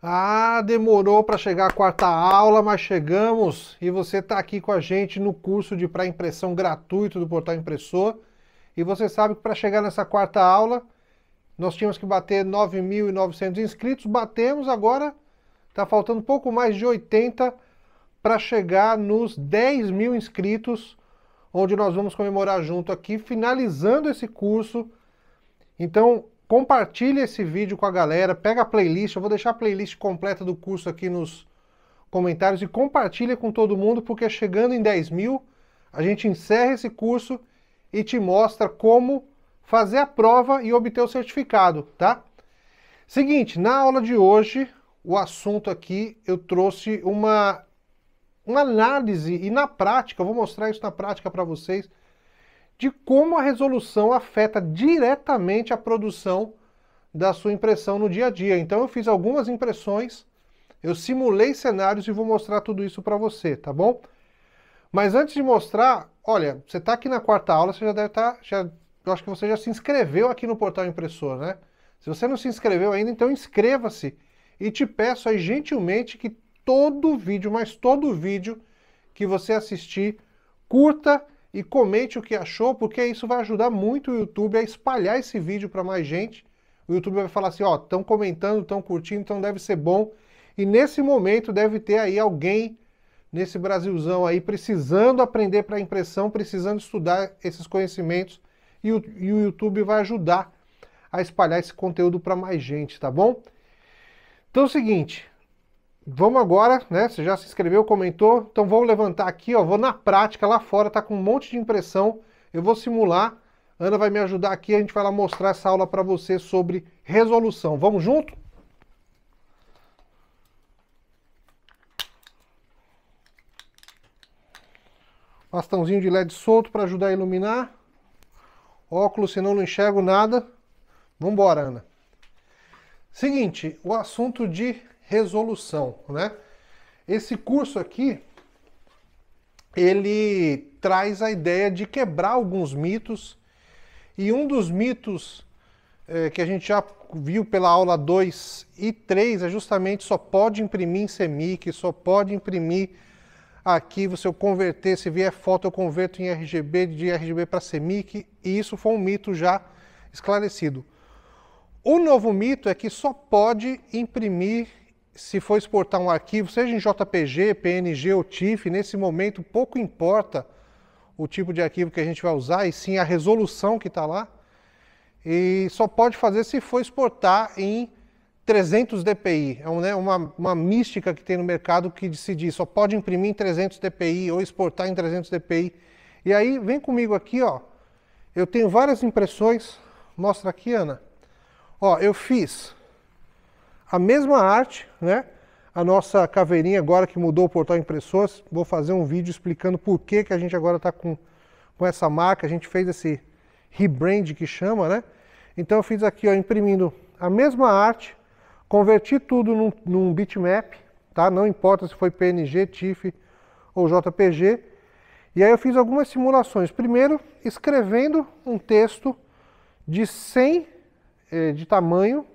Ah, demorou para chegar a quarta aula, mas chegamos e você está aqui com a gente no curso de pré-impressão gratuito do Portal Impressor. E você sabe que para chegar nessa quarta aula, nós tínhamos que bater 9.900 inscritos, batemos agora, está faltando pouco mais de 80 para chegar nos 10 mil inscritos, onde nós vamos comemorar junto aqui, finalizando esse curso. Então, Compartilhe esse vídeo com a galera, pega a playlist, eu vou deixar a playlist completa do curso aqui nos comentários e compartilha com todo mundo, porque chegando em 10 mil, a gente encerra esse curso e te mostra como fazer a prova e obter o certificado, tá? Seguinte, na aula de hoje, o assunto aqui, eu trouxe uma, uma análise e na prática, eu vou mostrar isso na prática para vocês, de como a resolução afeta diretamente a produção da sua impressão no dia a dia. Então eu fiz algumas impressões, eu simulei cenários e vou mostrar tudo isso para você, tá bom? Mas antes de mostrar, olha, você está aqui na quarta aula, você já deve estar, tá, já, eu acho que você já se inscreveu aqui no portal impressor, né? Se você não se inscreveu ainda, então inscreva-se. E te peço aí gentilmente que todo vídeo, mas todo vídeo que você assistir, curta e comente o que achou, porque isso vai ajudar muito o YouTube a espalhar esse vídeo para mais gente. O YouTube vai falar assim, ó, estão comentando, estão curtindo, então deve ser bom. E nesse momento deve ter aí alguém nesse Brasilzão aí precisando aprender para impressão, precisando estudar esses conhecimentos e o, e o YouTube vai ajudar a espalhar esse conteúdo para mais gente, tá bom? Então é o seguinte, Vamos agora, né? Você já se inscreveu, comentou. Então vou levantar aqui, ó. Vou na prática lá fora, tá com um monte de impressão. Eu vou simular. Ana vai me ajudar aqui, a gente vai lá mostrar essa aula para você sobre resolução. Vamos junto? Bastãozinho de LED solto para ajudar a iluminar. Óculos, senão não enxergo nada. Vamos embora, Ana. Seguinte, o assunto de resolução, né? Esse curso aqui ele traz a ideia de quebrar alguns mitos e um dos mitos é, que a gente já viu pela aula 2 e 3 é justamente só pode imprimir em CMYK, só pode imprimir aqui, se eu converter, se vier foto eu converto em RGB, de RGB para CMYK, e isso foi um mito já esclarecido. O novo mito é que só pode imprimir se for exportar um arquivo, seja em JPG, PNG ou TIFF, nesse momento pouco importa o tipo de arquivo que a gente vai usar, e sim a resolução que está lá. E só pode fazer se for exportar em 300 dpi. É um, né, uma, uma mística que tem no mercado que decidir só pode imprimir em 300 dpi ou exportar em 300 dpi. E aí, vem comigo aqui, ó. Eu tenho várias impressões. Mostra aqui, Ana. Ó, eu fiz a mesma arte, né? A nossa caveirinha agora que mudou o portal impressoras, vou fazer um vídeo explicando por que, que a gente agora está com, com essa marca, a gente fez esse rebrand que chama, né? Então eu fiz aqui, ó, imprimindo a mesma arte, converti tudo num, num bitmap, tá? Não importa se foi PNG, TIFF ou JPG. E aí eu fiz algumas simulações. Primeiro, escrevendo um texto de 100 eh, de tamanho,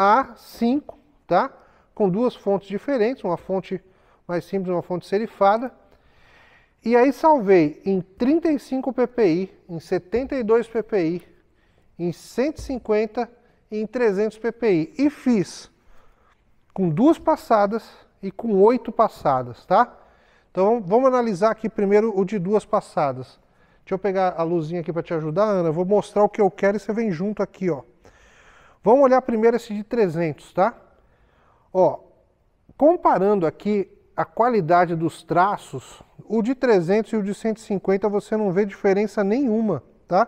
a5, tá? com duas fontes diferentes, uma fonte mais simples uma fonte serifada. E aí salvei em 35 ppi, em 72 ppi, em 150 e em 300 ppi. E fiz com duas passadas e com oito passadas, tá? Então vamos analisar aqui primeiro o de duas passadas. Deixa eu pegar a luzinha aqui para te ajudar, Ana. Eu vou mostrar o que eu quero e você vem junto aqui, ó. Vamos olhar primeiro esse de 300, tá? Ó, comparando aqui a qualidade dos traços, o de 300 e o de 150 você não vê diferença nenhuma, tá?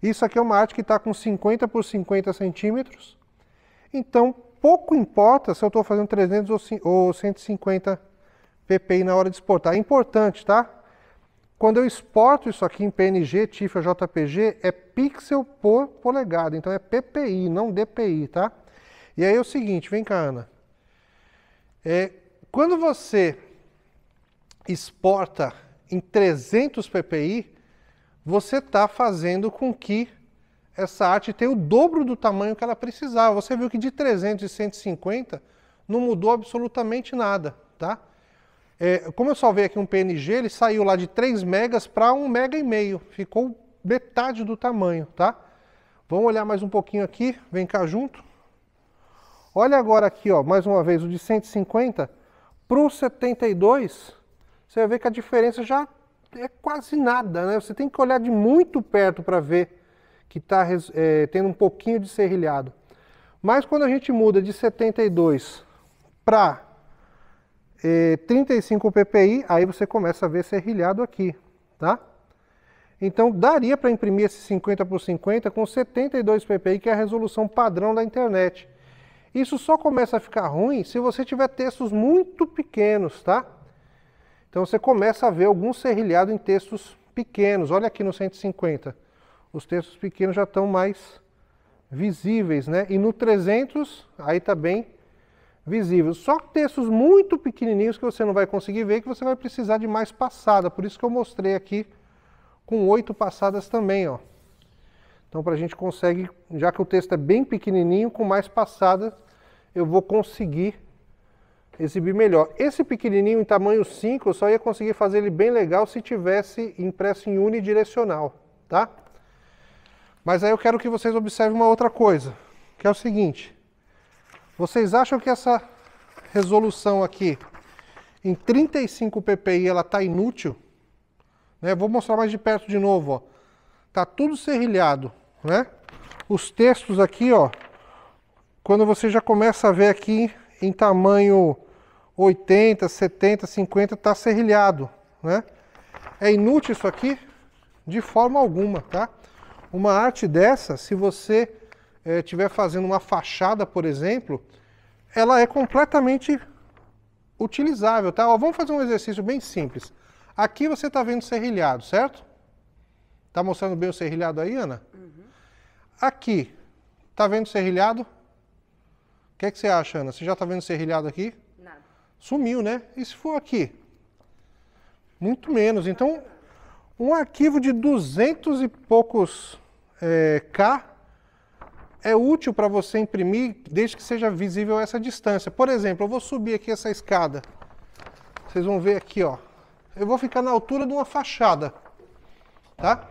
Isso aqui é uma arte que está com 50 por 50 centímetros, então pouco importa se eu estou fazendo 300 ou 150 ppi na hora de exportar. É importante, tá? Quando eu exporto isso aqui em PNG, TIFF ou JPG, é pixel por polegada, então é PPI, não DPI, tá? E aí é o seguinte, vem cá, Ana. É, quando você exporta em 300 ppi, você está fazendo com que essa arte tenha o dobro do tamanho que ela precisava. Você viu que de 300 e 150 não mudou absolutamente nada, tá? É, como eu salvei aqui um PNG, ele saiu lá de 3 megas para 1 mega e meio. Ficou metade do tamanho, tá? Vamos olhar mais um pouquinho aqui, vem cá junto. Olha agora aqui, ó, mais uma vez, o de 150 para o 72, você vai ver que a diferença já é quase nada, né? Você tem que olhar de muito perto para ver que está é, tendo um pouquinho de serrilhado. Mas quando a gente muda de 72 para eh, 35 ppi, aí você começa a ver serrilhado é aqui, tá? Então daria para imprimir esse 50 por 50 com 72 ppi, que é a resolução padrão da internet. Isso só começa a ficar ruim se você tiver textos muito pequenos, tá? Então você começa a ver algum serrilhado em textos pequenos. Olha aqui no 150. Os textos pequenos já estão mais visíveis, né? E no 300, aí também tá visível. Só textos muito pequenininhos que você não vai conseguir ver, que você vai precisar de mais passada. Por isso que eu mostrei aqui com oito passadas também, ó. Então, para a gente consegue, já que o texto é bem pequenininho, com mais passadas, eu vou conseguir exibir melhor. Esse pequenininho em tamanho 5, eu só ia conseguir fazer ele bem legal se tivesse impresso em unidirecional, tá? Mas aí eu quero que vocês observem uma outra coisa, que é o seguinte. Vocês acham que essa resolução aqui em 35 ppi ela está inútil? Né? Vou mostrar mais de perto de novo. Ó. Tá tudo serrilhado, né? Os textos aqui, ó, quando você já começa a ver aqui em tamanho 80, 70, 50, está serrilhado, né? É inútil isso aqui? De forma alguma, tá? Uma arte dessa, se você estiver eh, é, fazendo uma fachada, por exemplo, ela é completamente utilizável, tá? Ó, vamos fazer um exercício bem simples. Aqui você está vendo serrilhado, certo? Está mostrando bem o serrilhado aí, Ana? Uhum. Aqui, está vendo serrilhado? O que, é que você acha, Ana? Você já está vendo serrilhado aqui? Nada. Sumiu, né? E se for aqui? Muito menos. Então, um arquivo de 200 e poucos é, K é útil para você imprimir desde que seja visível essa distância. Por exemplo, eu vou subir aqui essa escada. Vocês vão ver aqui, ó. Eu vou ficar na altura de uma fachada, tá?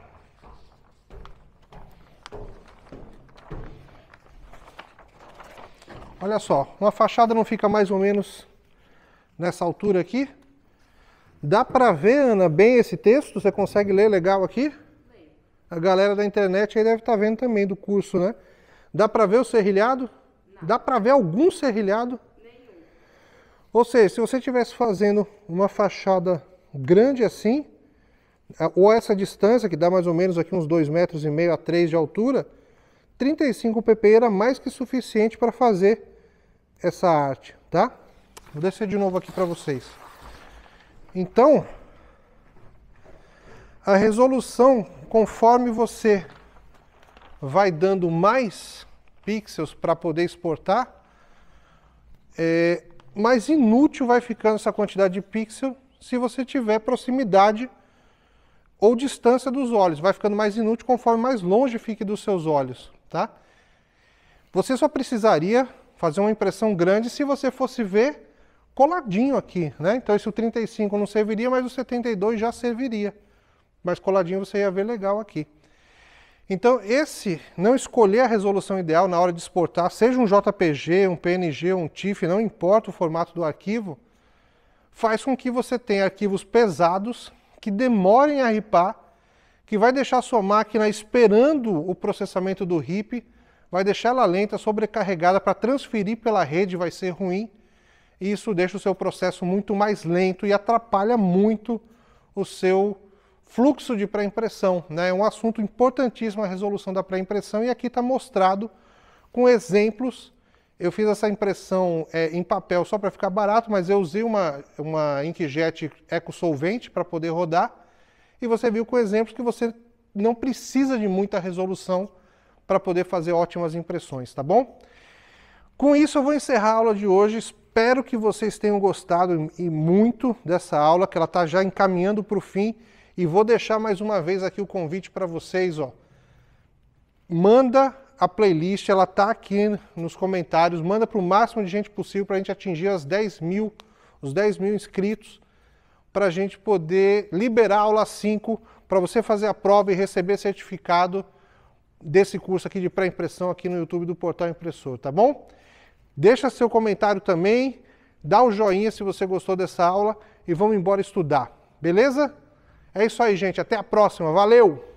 Olha só, uma fachada não fica mais ou menos nessa altura aqui. Dá para ver, Ana, bem esse texto? Você consegue ler legal aqui? A galera da internet aí deve estar tá vendo também do curso, né? Dá para ver o serrilhado? Não. Dá para ver algum serrilhado? Nenhum. Ou seja, se você estivesse fazendo uma fachada grande assim, é, ou essa distância, que dá mais ou menos aqui uns 2,5 metros e meio a 3 de altura, 35 pp era mais que suficiente para fazer essa arte, tá? Vou descer de novo aqui para vocês. Então, a resolução, conforme você vai dando mais pixels para poder exportar, é, mais inútil vai ficando essa quantidade de pixel se você tiver proximidade ou distância dos olhos. Vai ficando mais inútil conforme mais longe fique dos seus olhos. Tá? Você só precisaria fazer uma impressão grande se você fosse ver coladinho aqui, né? Então esse 35 não serviria, mas o 72 já serviria. Mas coladinho você ia ver legal aqui. Então, esse não escolher a resolução ideal na hora de exportar, seja um JPG, um PNG, um TIFF, não importa o formato do arquivo, faz com que você tenha arquivos pesados que demorem a ripar, que vai deixar sua máquina esperando o processamento do RIP, vai deixar ela lenta, sobrecarregada para transferir pela rede, vai ser ruim. E isso deixa o seu processo muito mais lento e atrapalha muito o seu Fluxo de pré-impressão né, é um assunto importantíssimo a resolução da pré-impressão e aqui está mostrado com exemplos. Eu fiz essa impressão é, em papel só para ficar barato, mas eu usei uma, uma inkjet ecosolvente para poder rodar e você viu com exemplos que você não precisa de muita resolução para poder fazer ótimas impressões, tá bom? Com isso eu vou encerrar a aula de hoje. Espero que vocês tenham gostado e muito dessa aula, que ela está já encaminhando para o fim. E vou deixar mais uma vez aqui o convite para vocês, ó. Manda a playlist, ela tá aqui nos comentários. Manda para o máximo de gente possível para a gente atingir as 10 mil, os 10 mil inscritos, para a gente poder liberar a aula 5 para você fazer a prova e receber certificado desse curso aqui de pré-impressão aqui no YouTube do Portal Impressor, tá bom? Deixa seu comentário também, dá um joinha se você gostou dessa aula e vamos embora estudar, beleza? É isso aí, gente. Até a próxima. Valeu!